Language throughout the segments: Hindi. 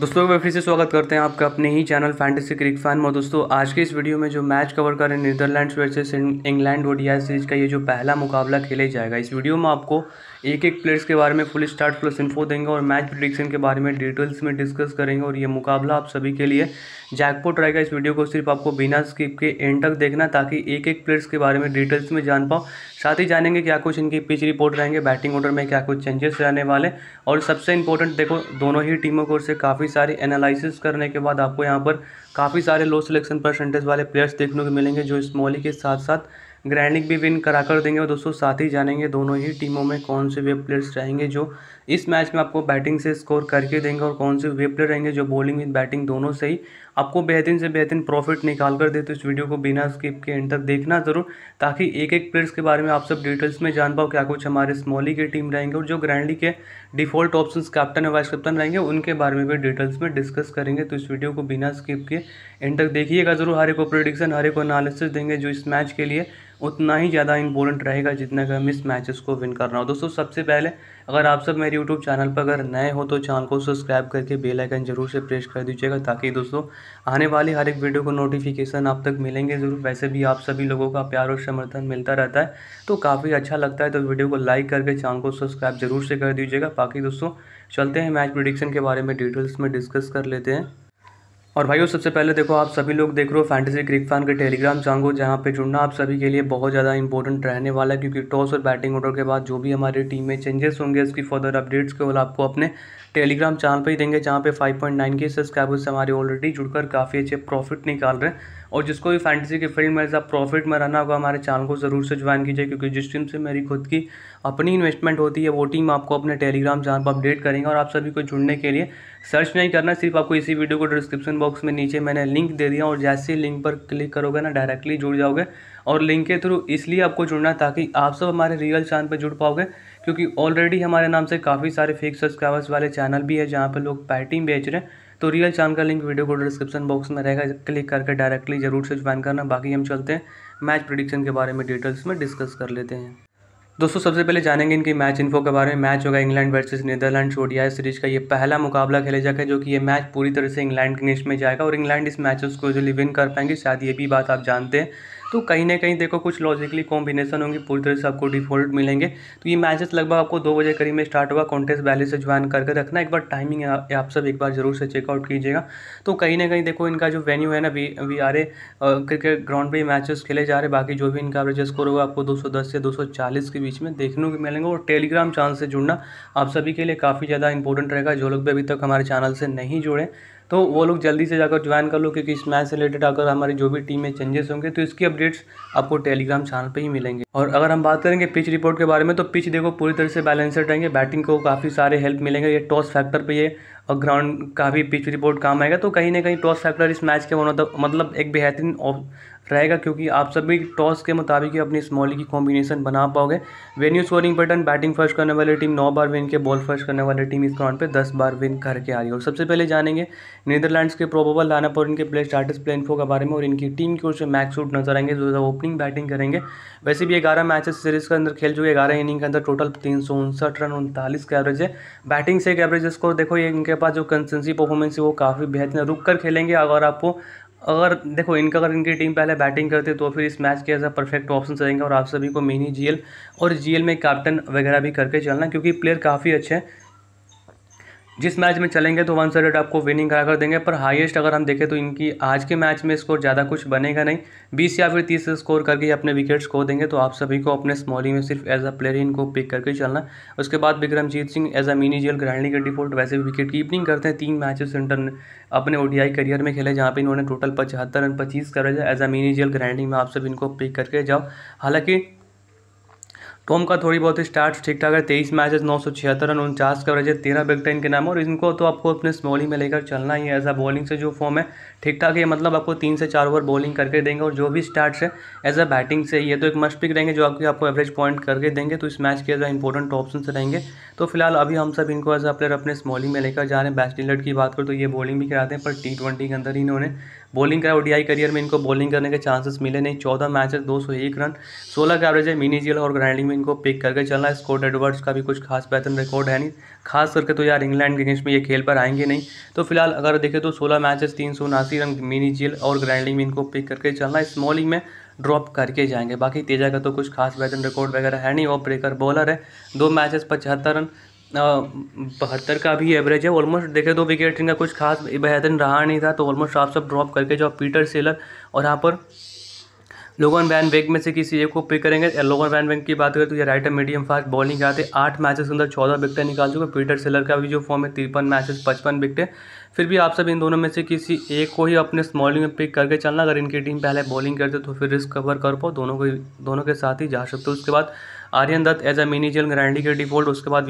दोस्तों मैं फिर से स्वागत करते हैं आपका अपने ही चैनल फैंटेसी क्रिक फैन में दोस्तों आज के इस वीडियो में जो मैच कवर कर रहे हैं Netherlands versus England ODI series का ये जो पहला मुकाबला खेले जाएगा इस वीडियो में आपको एक एक प्लेयर्स के बारे में फुल स्टार्ट प्लस इन्फो देंगे और मैच प्रिडिक्शन के बारे में डिटेल्स में डिस्कस करेंगे और ये मुकाबला आप सभी के लिए जैकपोट रहेगा इस वीडियो को सिर्फ आपको बिना स्किप के एंड तक देखना ताकि एक एक प्लेयर्स के बारे में डिटेल्स में जान पाओ साथ ही जानेंगे क्या कुछ इनकी पिच रिपोर्ट रहेंगे बैटिंग ऑर्डर में क्या कुछ चेंजेस रहने वाले और सबसे इंपॉर्टेंट देखो दोनों ही टीमों को से काफ़ी सारी एनालिसिस करने के बाद आपको यहाँ पर काफ़ी सारे लो सिलेक्शन परसेंटेज वाले प्लेयर्स देखने को मिलेंगे जो इस के साथ साथ ग्रैंडिंग भी विन करा कर देंगे और दोस्तों साथ ही जानेंगे दोनों ही टीमों में कौन से वे प्लेयर्स रहेंगे जो इस मैच में आपको बैटिंग से स्कोर करके देंगे और कौन से वे प्लेयर रहेंगे जो बॉलिंग विद बैटिंग दोनों से ही आपको बेहतरीन से बेहतरीन प्रॉफिट निकाल कर दे तो इस वीडियो को बिना स्किप के एंड तक देखना ज़रूर ताकि एक एक प्लेयर्स के बारे में आप सब डिटेल्स में जान पाओ क्या कुछ हमारे स्मॉली की टीम रहेंगे और जो ग्रैंडली के डिफॉल्ट ऑप्शन कैप्टन या वाइस कैप्टन रहेंगे उनके बारे में भी डिटेल्स में डिस्कस करेंगे तो इस वीडियो को बिना स्किप के एंड तक देखिएगा जरूर हर एक को प्रोडिक्शन हर एक को एनालिसिस देंगे जो इस मैच के लिए उतना ही ज़्यादा इंपॉर्टेंट रहेगा जितना कि हम इस मैचेस को विन करना हो दोस्तों सबसे पहले अगर आप सब मेरे यूट्यूब चैनल पर अगर नए हो तो चैनल को सब्सक्राइब करके बेल आइकन जरूर से प्रेस कर दीजिएगा ताकि दोस्तों आने वाली हर एक वीडियो को नोटिफिकेशन आप तक मिलेंगे ज़रूर वैसे भी आप सभी लोगों का प्यार और समर्थन मिलता रहता है तो काफ़ी अच्छा लगता है तो वीडियो को लाइक करके चैनल को सब्सक्राइब जरूर से कर दीजिएगा बाकी दोस्तों चलते हैं मैच प्रिडिक्शन के बारे में डिटेल्स में डिस्कस कर लेते हैं और भाइयों सबसे पहले देखो आप सभी लोग देख रहे हो फैंटेसी क्रिक फैन के टेलीग्राम चांगो जहाँ पे जुड़ना आप सभी के लिए बहुत ज़्यादा इंपॉर्टेंट रहने वाला है क्योंकि टॉस और बैटिंग ऑर्डर के बाद जो भी हमारे टीम में चेंजेस होंगे उसकी फर्दर अपडेट्स केवल आपको अपने टेलीग्राम चैनल पर ही देंगे जहाँ पे नाइन के सब्सक्राइबर्स हमारे ऑलरेडी जुड़कर काफ़ी अच्छे प्रॉफिट निकाल रहे हैं और जिसको भी फैंटेसी के फील्ड में ऐसा प्रॉफिट में रहना होगा हमारे चैनल को ज़रूर से ज्वाइन कीजिए क्योंकि जिस टीम से मेरी खुद की अपनी इन्वेस्टमेंट होती है वो टीम आपको अपने टेलीग्राम चैनल पर अपडेट करेंगे और आप सभी को जुड़ने के लिए सर्च नहीं करना सिर्फ आपको इसी वीडियो को डिस्क्रिप्शन बॉक्स में नीचे मैंने लिंक दे दिया और जैसे ही लिंक पर क्लिक करोगे ना डायरेक्टली जुड़ जाओगे और लिंक के थ्रू इसलिए आपको जुड़ना ताकि आप सब हमारे रियल चैनल पर जुड़ पाओगे क्योंकि ऑलरेडी हमारे नाम से काफ़ी सारे फेक सब्सक्राइबर्स वाले चैनल भी है जहाँ पर लोग पैटिंग बेच रहे हैं तो रियल चांद का लिंक वीडियो को डिस्क्रिप्शन बॉक्स में रहेगा क्लिक करके डायरेक्टली जरूर से ज्वाइन करना बाकी हम चलते हैं मैच प्रडिक्शन के बारे में डिटेल्स में डिस्कस कर लेते हैं दोस्तों सबसे पहले जानेंगे इनकी मैच इन्फो के बारे में मैच होगा England versus Netherland ODI series का ये पहला मुकाबला खेला जाएगा जो कि ये मैच पूरी तरह से इंग्लैंड के नेक्स्ट में जाएगा और इंग्लैंड इस मैचेस को जो विन कर पाएंगे शायद ये भी बात आप जानते हैं तो कहीं ना कहीं देखो कुछ लॉजिकली कॉम्बिनेशन होंगे पूरी तरह से आपको डिफॉल्ट मिलेंगे तो ये मैचेस लगभग आपको दो बजे करीब में स्टार्ट हुआ कॉन्टेस्ट वैली से ज्वाइन करके रखना एक बार टाइमिंग आप सब एक बार जरूर से चेकआउट कीजिएगा तो कहीं ना कहीं देखो इनका जो वेन्यू है ना V V R A cricket ground पर मैचेस खेले जा रहे बाकी जो भी इनका एवरेज स्कोर होगा आपको दो से दो के बीच में देखने को मिलेंगे और टेलीग्राम चैनल से जुड़ना आप सभी के लिए काफ़ी ज़्यादा इंपॉर्टेंट रहेगा जो लोग भी अभी तक हमारे चैनल से नहीं जुड़े तो वो लोग जल्दी से जाकर ज्वाइन कर लो क्योंकि इस मैच से रिलेटेड अगर हमारी जो भी टीम में चेंजेस होंगे तो इसकी अपडेट्स आपको टेलीग्राम चैनल पर ही मिलेंगे और अगर हम बात करेंगे पिच रिपोर्ट के बारे में तो पिच देखो पूरी तरह से बैलेंसड रहेंगे बैटिंग को काफ़ी सारे हेल्प मिलेंगे ये टॉस फैक्टर पर ये और ग्राउंड का भी पिच रिपोर्ट काम आएगा तो कहीं ना कहीं टॉस फैक्टर इस मैच के मतलब एक बेहतरीन रहेगा क्योंकि आप सभी टॉस के मुताबिक ही अपनी स्मॉली की कॉम्बिनेशन बना पाओगे venue scoring pattern batting first करने वाली टीम नौ बार विन के बॉल फर्स्ट करने वाली टीम इस ग्राउंड पे दस बार विन करके आ रही है और सबसे पहले जानेंगे नीदरलैंड्स के प्रोबेबल लाइनअप और इनके प्ले स्टार्टर्स प्ले इन्फो के बारे में और इनकी टीम की ओर से मैक्स शूट नजर आएंगे जो ओपनिंग बैटिंग करेंगे वैसे भी ग्यारह मैचेस सीरीज के अंदर खेल चुके ग्यारह इनिंग के अंदर टोटल तीन सौ उनसठ रन उनतालीस का एवरेज है बैटिंग से एक एवरेज स्कोर देखो ये इनके पास जो कंसेंसी परफॉर्मेंस है वो काफ़ी बेहतर रुक कर खेलेंगे अगर आपको अगर देखो इनका अगर इनकी टीम पहले बैटिंग करती तो फिर इस मैच के ऐसा परफेक्ट ऑप्शन रहेंगे और आप सभी को मिनी जीएल और जीएल में कैप्टन वगैरह भी करके चलना क्योंकि प्लेयर काफ़ी अच्छे हैं जिस मैच में चलेंगे तो वन सौ आपको विनिंग करा कर देंगे पर हाईएस्ट अगर हम देखें तो इनकी आज के मैच में स्कोर ज़्यादा कुछ बनेगा नहीं बीस या फिर तीस स्कोर करके अपने विकेट्स खो देंगे तो आप सभी को अपने स्मॉलिंग में सिर्फ एज अ प्लेयर ही इनको पिक करके चलना उसके बाद विक्रमजीत सिंह एज अ मीनी जेल ग्रैंडिंग के डिफॉल्ट वैसे भी विकेट कीपिंग करते हैं तीन मैचेस इंटर अपने ओ करियर में खेले जहाँ पर इन्होंने टोटल पचहत्तर रन पच्चीस कवरेज एज अ मीनी जेल ग्रैंडिंग में आप सब इनको पिक करके जाओ हालांकि फॉर्म का थोड़ी बहुत स्टार्ट ठीक ठाक है तेईस मैचेस नौ सौ छिहत्तर रन उनचास कवरेज है तेरह विकटें के नाम और इनको तो आपको अपने स्मॉलिंग में लेकर चलना ही है एज अ बॉलिंग से जो फॉर्म है ठीक ठाक है मतलब आपको तीन से चार ओवर बॉलिंग करके देंगे और जो भी स्टार्ट है एज अ बैटिंग से ये तो एक मस्ट पिक रहेंगे जो आपके आपको एवरेज पॉइंट करके देंगे तो इस मैच के एज इंपॉर्टेंट ऑप्शन रहेंगे तो फिलहाल अभी हम सब इनको एज अ प्लेयर अपने स्मॉलिंग में लेकर जा रहे हैं बैस्ट डिलर की बात करें तो ये बॉलिंग भी कराते हैं पर टी के अंदर ही इन्होंने बॉलिंग करा ओडीआई करियर में इनको बॉलिंग करने के चांसेस मिले नहीं चौदह मैच दो सौ एक रन सोलह का एवरेज है मिनी जील और ग्राइंडिंग में इनको पिक करके चलना स्कॉट एडवर्ड्स का भी कुछ खास बेहतर रिकॉर्ड है नहीं खास करके तो यार इंग्लैंड के अगेंस्ट में ये खेल पर आएंगे नहीं तो फिलहाल अगर देखें तो सोलह मैचेस तीन सौ उनासी रन मिनी जिल और ग्राइंडिंग में इनको पिक करके चलना स्मॉलिंग में ड्रॉप करके जाएंगे बाकी तेजा का तो कुछ खास बैटिंग रिकॉर्ड वगैरह है नहीं और ब्रेकर बॉलर है दो मैचेस पचहत्तर रन बहत्तर का भी एवरेज है ऑलमोस्ट देखे तो विकेट इनका कुछ खास बेहतरीन रहा नहीं था तो ऑलमोस्ट आप सब ड्रॉप करके जो पीटर सेलर और यहाँ पर लोगन वैन वेग में से किसी एक को पिक करेंगे लोगन वैन वेग की बात करें तो ये राइटर मीडियम फास्ट बॉलिंग आते आठ मैचेस के अंदर चौदह विकटें निकाल चुके पीटर सेलर का भी जो फॉर्म है तिरपन मैचेस पचपन विकटें फिर भी आप सब इन दोनों में से किसी एक को ही अपने स्मॉलिंग में पिक करके चलना अगर इनकी टीम पहले बॉलिंग करते तो फिर रिस्क कवर कर पाओ दोनों को दोनों के साथ ही जा सकते हो उसके बाद Aryan Dutt as a mini GL grand league के डिफॉल्ट उसके बाद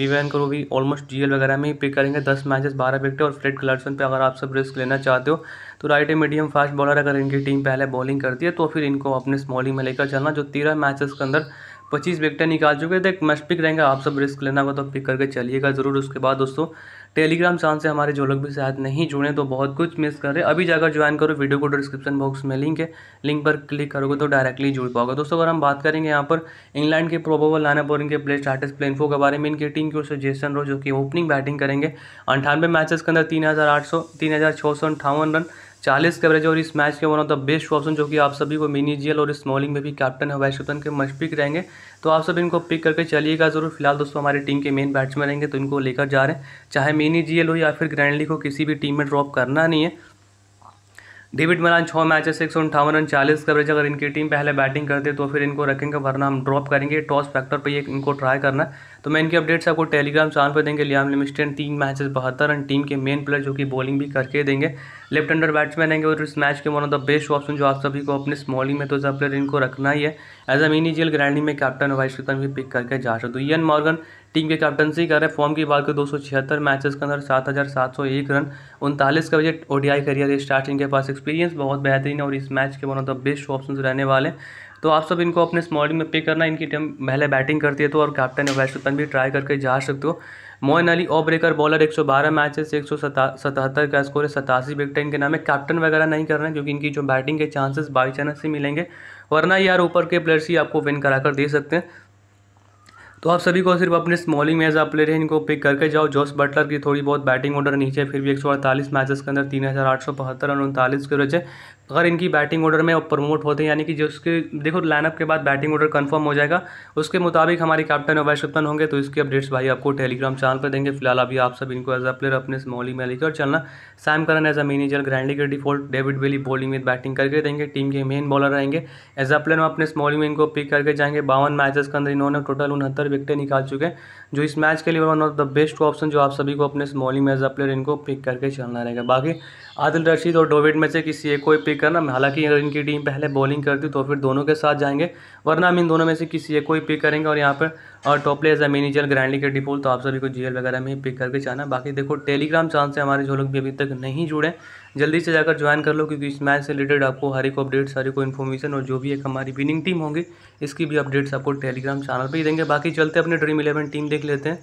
विवेन करो भी ऑलमोस्ट जीएल वगैरह में ही पिक करेंगे दस मैचेस बारह विकेट और फ्रेड क्लर्सन पे अगर आप सब रिस्क लेना चाहते हो तो right a medium fast bowler अगर इनकी टीम पहले बॉलिंग करती है तो फिर इनको अपने स्मॉलिंग में लेकर चलना जो तेरह मैचेस के अंदर पच्चीस वेक्टर निकाल चुके थे एक मस्ट पिक रहेंगे आप सब रिस्क लेना होगा तो पिक करके चलिएगा ज़रूर उसके बाद दोस्तों टेलीग्राम चैनल से हमारे जो लोग भी शायद नहीं जुड़े तो बहुत कुछ मिस कर रहे अभी जाकर ज्वाइन करो वीडियो को डिस्क्रिप्शन बॉक्स में लिंक है लिंक पर क्लिक करोगे तो डायरेक्टली जुड़ पाओगे दोस्तों अगर हम बात करेंगे यहाँ पर इंग्लैंड के प्रोबेबल लाइनअप और इनके प्ले प्लेन प्लेनफो के बारे में इनकी टीम की ओर से जेसन रो जो कि ओपनिंग बैटिंग करेंगे अंठानवे मैचेस के अंदर तीन हज़ार आठ सौ तीन हज़ार छः सौ रन चालीस कवरेज एवरेज और इस मैच के one of the best option जो कि आप सभी को मिनी मिनीजियल और स्मॉलिंग में भी कैप्टन है वाइस कैप्टन के पिक रहेंगे तो आप सब इनको पिक करके चलिएगा जरूर फिलहाल दोस्तों हमारी टीम के मेन बैट्समैन रहेंगे तो इनको लेकर जा रहे हैं चाहे मिनी मिनीजियल हो या फिर ग्रैंडली को किसी भी टीम में ड्रॉप करना नहीं है डेविड मलान छः मैचेस एक सौ अंठावन रन चालीस कवरेज अगर इनकी टीम पहले बैटिंग है तो फिर इनको रखेंगे वरना हम ड्रॉप करेंगे टॉस फैक्टर पर ये इनको ट्राई करना तो मैं इनकी अपडेट्स आपको टेलीग्राम चैनल पर देंगे लियाम लिमिस्टेन तीन मैचेस बहत्तर रन टीम के मेन प्लेयर जो कि बॉलिंग भी करके देंगे लेफ्ट अंडर बैट्समैन रहेंगे और इस मैच के one of the best option जो आप सभी को अपने स्मॉलिंग में तो सब प्लेयर इनको रखना ही है as a mini GL grand league में कैप्टन वाइस भी पिक करके जा सकते हो यन मॉर्गन टीम के कैप्टनसी कर रहे हैं फॉर्म की बात करें दो सौ छिहत्तर मैचेस के अंदर सात हज़ार सात सौ एक रन उनतालीस का बजट ओडीआई करियर स्टार्टिंग के पास एक्सपीरियंस बहुत बेहतरीन है और इस मैच के one of the best option रहने वाले हैं तो आप सब इनको अपने स्मॉल टीम में पिक करना इनकी टीम पहले बैटिंग करती है तो और कैप्टन है वैश्वपन भी ट्राई करके जा सकते हो Moeen Ali off breaker bowler 112 matches से एक सतहत्तर का स्कोर है सतासी विकेट इनके नाम है कैप्टन वगैरह नहीं करना हैं क्योंकि इनकी जो बैटिंग के चांसेस बाई चांस ही मिलेंगे वरना यार ऊपर के प्लेयर्स ही आपको विन करा कर दे सकते हैं तो आप सभी को सिर्फ अपने स्मॉलिंग मैच आप प्लेयर हैं इनको पिक करके जाओ जॉस बटलर की थोड़ी बहुत बैटिंग ऑर्डर नीचे फिर भी एक सौ अड़तालीस मैचेस के अंदर तीन हज़ार आठ सौ बहत्तर और उनतालीस के रचे अगर इनकी बैटिंग ऑर्डर में प्रमोट होते हैं यानी कि जो उसके देखो लाइनअप के बाद बैटिंग ऑर्डर कंफर्म हो जाएगा उसके मुताबिक हमारे कैप्टन और वाइस कप्तान होंगे तो इसकी अपडेट्स भाई आपको टेलीग्राम चैनल पर देंगे फिलहाल अभी आप सब इनको एज अ प्लेयर अपने स्मॉली में लेकर चलना Sam Curran as a manager grand league के डिफॉल्ट डेविड बेली बॉलिंग में बैटिंग करके देंगे टीम के मेन बॉलर रहेंगे एज अ प्लेयर अपने स्मॉलिंग में इनको पिक करके जाएंगे बावन मैचेस के अंदर इन्होंने टोटल उनहत्तर विकटें निकाल चुके हैं जो इस मैच के लिए one of the best option जो आप सभी को अपने स्मॉलिंग में एज अ प्लेयर इनको पिक करके चलना रहेगा बाकी आदिल रशीद और डोविड में से किसी एक को पिक करना हालांकि अगर इनकी टीम पहले बॉलिंग करती तो फिर दोनों के साथ जाएंगे वरना हम इन दोनों में से किसी एक को ही पिक करेंगे और यहाँ पर और top players as mini GL grand league के डिफॉल्ट तो आप सभी को जीएल वगैरह में ही पिक करके जाना बाकी देखो टेलीग्राम चांस से हमारे जो लोग भी अभी तक नहीं जुड़े जल्दी से जाकर ज्वाइन कर लो क्योंकि इस मैच से रिलेटेड आपको हर एक अपडेट्स हर एक इन्फॉर्मेशन और जो भी एक हमारी विनिंग टीम होंगी इसकी भी अपडेट्स आपको टेलीग्राम चैनल पर ही देंगे बाकी चलते अपने ड्रीम इलेवन टीम देख लेते हैं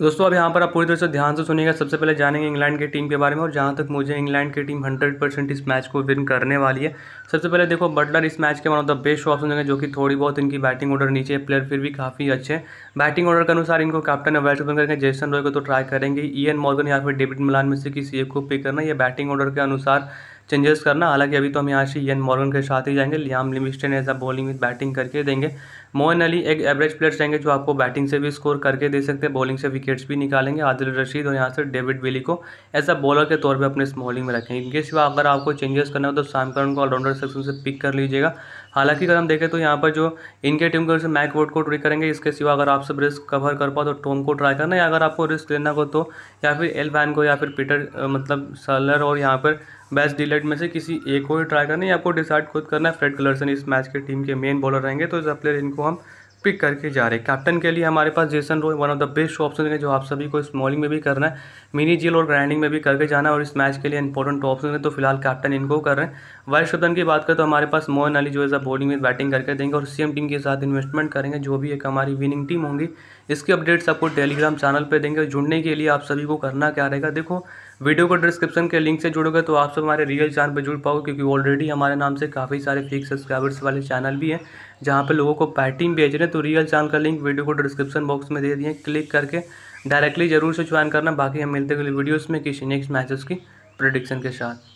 दोस्तों अब यहाँ पर आप पूरी तरह से ध्यान से सुनिएगा सबसे पहले जानेंगे इंग्लैंड की टीम के बारे में और जहाँ तक मुझे इंग्लैंड की टीम 100 परसेंट इस मैच को विन करने वाली है सबसे पहले देखो बटलर इस मैच के one of the best option होंगे जो कि थोड़ी बहुत इनकी बैटिंग ऑर्डर नीचे है प्लेयर फिर भी काफ़ी अच्छे हैं बैटिंग ऑर्डर के अनुसार इनको कैप्टन अवैस ओपन करेंगे जेसन रॉय को तो ट्राई करेंगे ई मॉर्गन या फिर डेविड मिलान में से किसी एक को पिक करना या बैटिंग ऑर्डर के अनुसार चेंजेस करना हालांकि अभी तो हम यहाँ से यन मॉर्गन के साथ ही जाएंगे Liam Livingstone as a bowling with batting करके देंगे मोहन अली एक एवरेज प्लेयर रहेंगे जो आपको बैटिंग से भी स्कोर करके दे सकते हैं बॉलिंग से विकेट्स भी निकालेंगे आदिल रशीद और यहाँ से डेविड बिली को एज अ बॉलर के तौर पर अपने बॉलिंग में रखेंगे इनके सिवा अगर आपको चेंजेस करना हो तो शाम को ऑलराउंडर सेक्शन से पिक कर लीजिएगा हालांकि अगर हम देखें तो यहाँ पर जो इनके टीम की ओर से मैक वोट को ट्रिक करेंगे इसके सिवा अगर आप सब रिस्क कवर कर पाओ तो टोम को ट्राई करना या अगर आपको रिस्क लेना हो तो या फिर एल वैन को या फिर पीटर मतलब सलर और यहाँ पर बेस्ट डिलेट में से किसी एक को ही ट्राई करना है आपको डिसाइड खुद करना है फ्रेड कलर्सन इस मैच के टीम के मेन बॉलर रहेंगे तो इस प्लेयर इनको हम पिक करके जा रहे हैं कैप्टन के लिए हमारे पास Jason Roy one of the best option है जो आप सभी को स्मॉलिंग में भी करना है मिनी जील और ग्राइंडिंग में भी करके जाना है और इस मैच के लिए इंपॉर्टेंट ऑप्शन है तो फिलहाल कैप्टन इनको कर रहे हैं वाइस शब्दन की बात करें तो हमारे पास मोहन अली जो है बॉलिंग में बैटिंग करके देंगे और सेम टीम के साथ इन्वेस्टमेंट करेंगे जो भी एक हमारी विनिंग टीम होंगी इसकी अपडेट्स आपको टेलीग्राम चैनल पर देंगे जुड़ने के लिए आप सभी को करना क्या रहेगा देखो वीडियो को डिस्क्रिप्शन के लिंक से जुड़ोगे तो आप सब हमारे रियल चैनल पर जुड़ पाओगे क्योंकि ऑलरेडी हमारे नाम से काफ़ी सारे फेक सब्सक्राइबर्स वाले चैनल भी हैं जहाँ पर लोगों को पैटिंग भेज रहे हैं तो रियल चैनल का लिंक वीडियो को डिस्क्रिप्शन बॉक्स में दे दिए क्लिक करके डायरेक्टली जरूर से ज्वाइन करना बाकी हम मिलते हैं वीडियोज़ में किसी नेक्स्ट मैचेस की प्रोडिक्शन के साथ